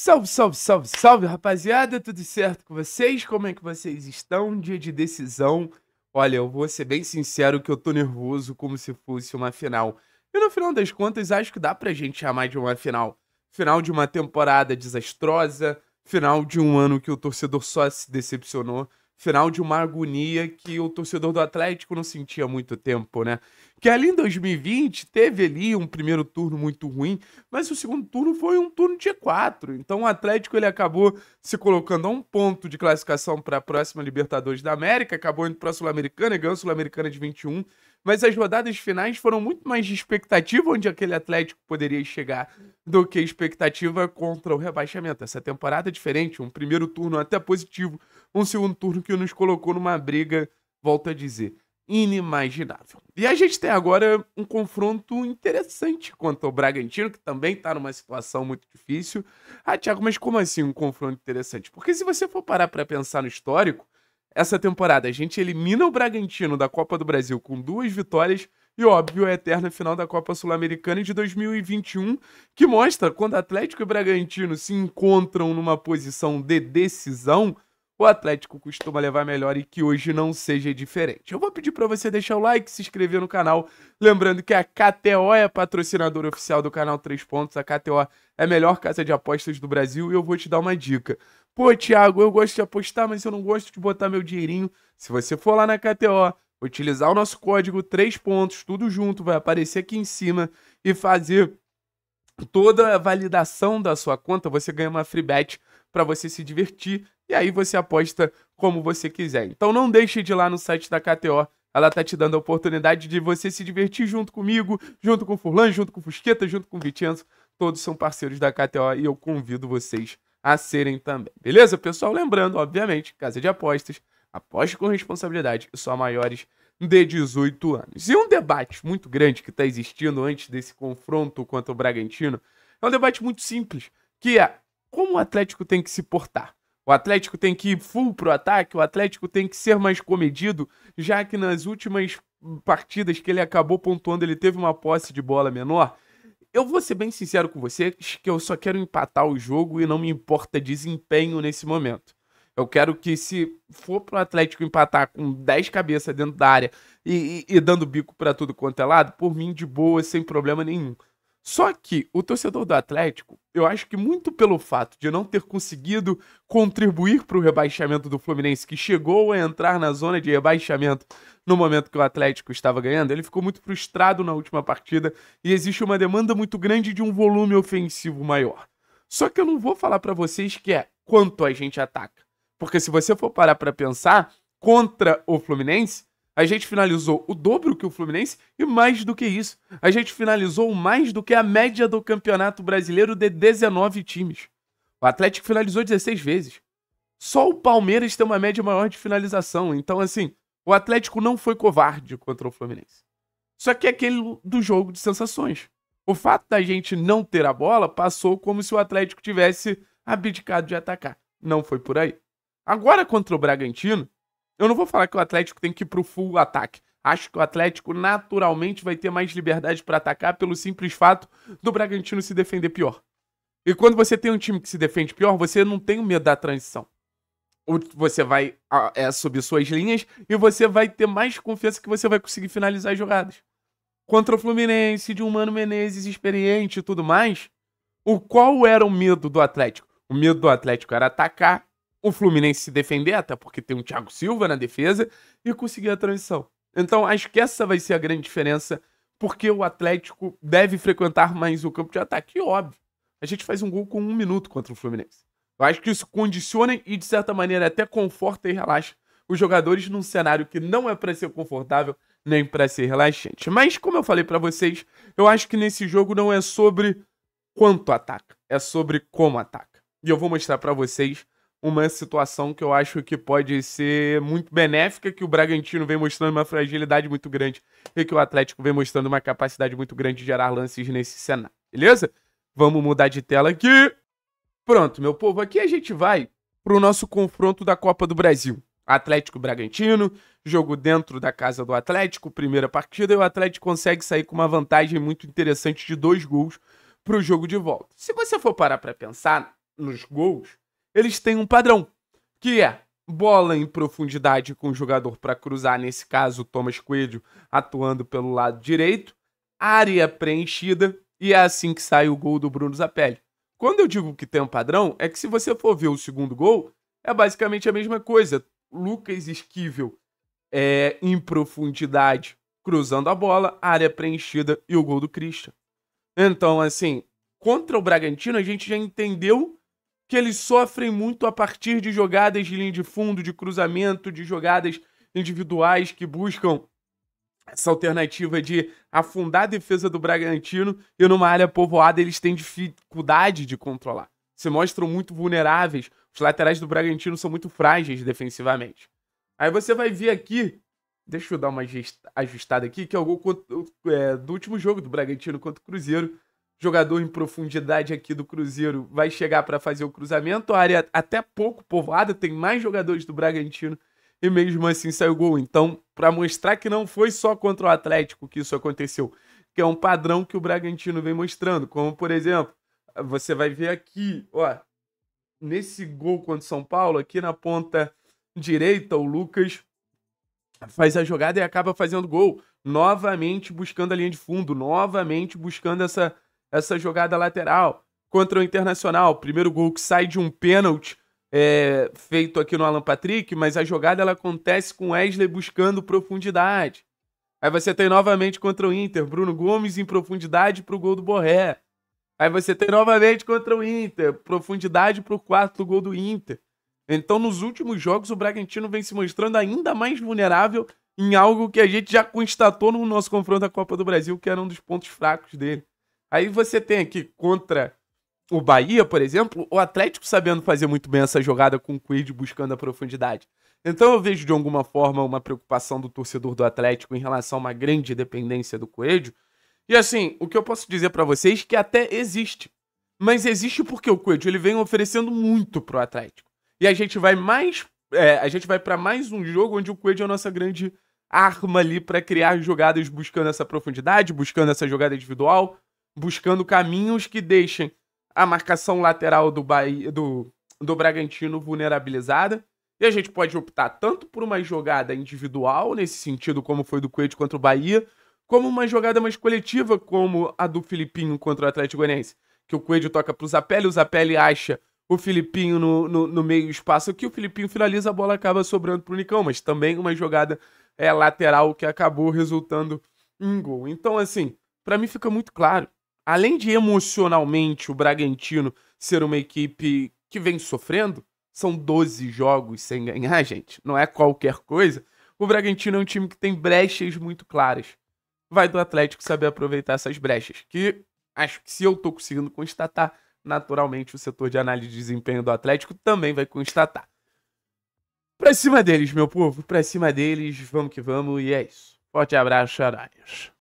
Salve, salve, salve, salve, rapaziada, tudo certo com vocês? Como é que vocês estão? Dia de decisão. Olha, eu vou ser bem sincero que eu tô nervoso como se fosse uma final. E no final das contas, acho que dá pra gente chamar de uma final. Final de uma temporada desastrosa, final de um ano que o torcedor só se decepcionou, final de uma agonia que o torcedor do Atlético não sentia há muito tempo, né? Porque ali em 2020 teve ali um primeiro turno muito ruim, mas o segundo turno foi um turno de quatro. Então o Atlético ele acabou se colocando a um ponto de classificação para a próxima Libertadores da América, acabou indo para a Sul-Americana e ganhou a Sul-Americana de 21. Mas as rodadas finais foram muito mais de expectativa onde aquele Atlético poderia chegar do que expectativa contra o rebaixamento. Essa temporada é diferente, um primeiro turno até positivo, um segundo turno que nos colocou numa briga, volto a dizer, inimaginável. E a gente tem agora um confronto interessante quanto ao Bragantino, que também está numa situação muito difícil. Ah, Thiago, mas como assim um confronto interessante? Porque se você for parar para pensar no histórico, essa temporada a gente elimina o Bragantino da Copa do Brasil com duas vitórias e, óbvio, a eterna final da Copa Sul-Americana de 2021, que mostra quando Atlético e Bragantino se encontram numa posição de decisão, o Atlético costuma levar melhor e que hoje não seja diferente. Eu vou pedir para você deixar o like, se inscrever no canal, lembrando que a KTO é patrocinadora oficial do canal 3 Pontos, a KTO é a melhor casa de apostas do Brasil e eu vou te dar uma dica. Pô, Thiago, eu gosto de apostar, mas eu não gosto de botar meu dinheirinho. Se você for lá na KTO, utilizar o nosso código 3 pontos, tudo junto, vai aparecer aqui em cima e fazer toda a validação da sua conta, você ganha uma free bet para você se divertir e aí você aposta como você quiser. Então não deixe de ir lá no site da KTO. Ela tá te dando a oportunidade de você se divertir junto comigo, junto com o Furlan, junto com o Fusqueta, junto com o Vicenzo. Todos são parceiros da KTO e eu convido vocês a serem também. Beleza, pessoal? Lembrando, obviamente, casa de apostas, aposte com responsabilidade e só maiores de 18 anos. E um debate muito grande que está existindo antes desse confronto contra o Bragantino é um debate muito simples, que é como o Atlético tem que se portar. O Atlético tem que ir full pro ataque, o Atlético tem que ser mais comedido, já que nas últimas partidas que ele acabou pontuando, ele teve uma posse de bola menor. Eu vou ser bem sincero com vocês que eu só quero empatar o jogo e não me importa desempenho nesse momento. Eu quero que se for pro Atlético empatar com 10 cabeças dentro da área e, e, e dando bico para tudo quanto é lado, por mim de boa, sem problema nenhum. Só que o torcedor do Atlético, eu acho que muito pelo fato de não ter conseguido contribuir para o rebaixamento do Fluminense, que chegou a entrar na zona de rebaixamento no momento que o Atlético estava ganhando, ele ficou muito frustrado na última partida e existe uma demanda muito grande de um volume ofensivo maior. Só que eu não vou falar para vocês que é quanto a gente ataca, porque se você for parar para pensar, contra o Fluminense, a gente finalizou o dobro que o Fluminense e mais do que isso. A gente finalizou mais do que a média do Campeonato Brasileiro de 19 times. O Atlético finalizou 16 vezes. Só o Palmeiras tem uma média maior de finalização. Então, assim, o Atlético não foi covarde contra o Fluminense. Só que é aquele do jogo de sensações. O fato da gente não ter a bola passou como se o Atlético tivesse abdicado de atacar. Não foi por aí. Agora contra o Bragantino, eu não vou falar que o Atlético tem que ir pro full ataque. Acho que o Atlético naturalmente vai ter mais liberdade para atacar pelo simples fato do Bragantino se defender pior. E quando você tem um time que se defende pior, você não tem o medo da transição. você vai é, subir suas linhas e você vai ter mais confiança que você vai conseguir finalizar as jogadas. Contra o Fluminense, de um Mano Menezes experiente e tudo mais, o qual era o medo do Atlético? O medo do Atlético era atacar o Fluminense se defender, até porque tem um Thiago Silva na defesa, e conseguir a transição. Então acho que essa vai ser a grande diferença, porque o Atlético deve frequentar mais o campo de ataque. E óbvio, a gente faz um gol com um minuto contra o Fluminense. Eu acho que isso condiciona e, de certa maneira, até conforta e relaxa os jogadores num cenário que não é para ser confortável nem para ser relaxante. Mas, como eu falei para vocês, eu acho que nesse jogo não é sobre quanto ataca, é sobre como ataca. E eu vou mostrar para vocês uma situação que eu acho que pode ser muito benéfica, que o Bragantino vem mostrando uma fragilidade muito grande e que o Atlético vem mostrando uma capacidade muito grande de gerar lances nesse cenário, beleza? Vamos mudar de tela aqui. Pronto, meu povo, aqui a gente vai para o nosso confronto da Copa do Brasil. Atlético Bragantino, jogo dentro da casa do Atlético, primeira partida, e o Atlético consegue sair com uma vantagem muito interessante de dois gols para o jogo de volta. Se você for parar para pensar nos gols, eles têm um padrão, que é bola em profundidade com o jogador para cruzar, nesse caso o Thomas Coelho atuando pelo lado direito, área preenchida e é assim que sai o gol do Bruno Zapelli. Quando eu digo que tem um padrão, é que se você for ver o segundo gol, é basicamente a mesma coisa. Lucas Esquivel é em profundidade cruzando a bola, área preenchida e o gol do Christian. Então, assim, contra o Bragantino a gente já entendeu que eles sofrem muito a partir de jogadas de linha de fundo, de cruzamento, de jogadas individuais que buscam essa alternativa de afundar a defesa do Bragantino e numa área povoada eles têm dificuldade de controlar. Se mostram muito vulneráveis, os laterais do Bragantino são muito frágeis defensivamente. Aí você vai ver aqui, deixa eu dar uma ajustada aqui, que é o gol é, do último jogo do Bragantino contra o Cruzeiro, jogador em profundidade aqui do Cruzeiro vai chegar para fazer o cruzamento. A área até pouco povoada, tem mais jogadores do Bragantino e mesmo assim saiu gol. Então, para mostrar que não foi só contra o Atlético que isso aconteceu, que é um padrão que o Bragantino vem mostrando, como por exemplo, você vai ver aqui, ó, nesse gol contra o São Paulo, aqui na ponta direita, o Lucas faz a jogada e acaba fazendo gol, novamente buscando a linha de fundo, novamente buscando essa essa jogada lateral contra o Internacional. Primeiro gol que sai de um pênalti é, feito aqui no Alan Patrick, mas a jogada ela acontece com Wesley buscando profundidade. Aí você tem novamente contra o Inter, Bruno Gomes em profundidade para o gol do Borré. Aí você tem novamente contra o Inter, profundidade para o quarto gol do Inter. Então, nos últimos jogos, o Bragantino vem se mostrando ainda mais vulnerável em algo que a gente já constatou no nosso confronto à Copa do Brasil, que era um dos pontos fracos dele. Aí você tem aqui contra o Bahia, por exemplo, o Atlético sabendo fazer muito bem essa jogada com o Quid buscando a profundidade. Então eu vejo de alguma forma uma preocupação do torcedor do Atlético em relação a uma grande dependência do Coelho. E assim, o que eu posso dizer para vocês é que até existe. Mas existe porque o Coelho ele vem oferecendo muito pro Atlético. E a gente vai mais é, a gente vai para mais um jogo onde o Coelho é a nossa grande arma ali para criar jogadas buscando essa profundidade, buscando essa jogada individual, buscando caminhos que deixem a marcação lateral do, Bahia, do, do Bragantino vulnerabilizada. E a gente pode optar tanto por uma jogada individual, nesse sentido, como foi do Coelho contra o Bahia, como uma jogada mais coletiva, como a do Filipinho contra o Atlético Goianiense. Que o Coelho toca para o Zapelli, o Zapelli acha o Filipinho no, no, no meio espaço que o Filipinho finaliza, a bola acaba sobrando para o Nicão, mas também uma jogada é, lateral que acabou resultando em gol. Então, assim, para mim fica muito claro além de emocionalmente o Bragantino ser uma equipe que vem sofrendo, são 12 jogos sem ganhar, gente. Não é qualquer coisa. O Bragantino é um time que tem brechas muito claras. Vai do Atlético saber aproveitar essas brechas, que acho que se eu estou conseguindo constatar, naturalmente o setor de análise de desempenho do Atlético também vai constatar. Pra cima deles, meu povo, pra cima deles, vamos que vamos, e é isso. Forte abraço, Aranhas.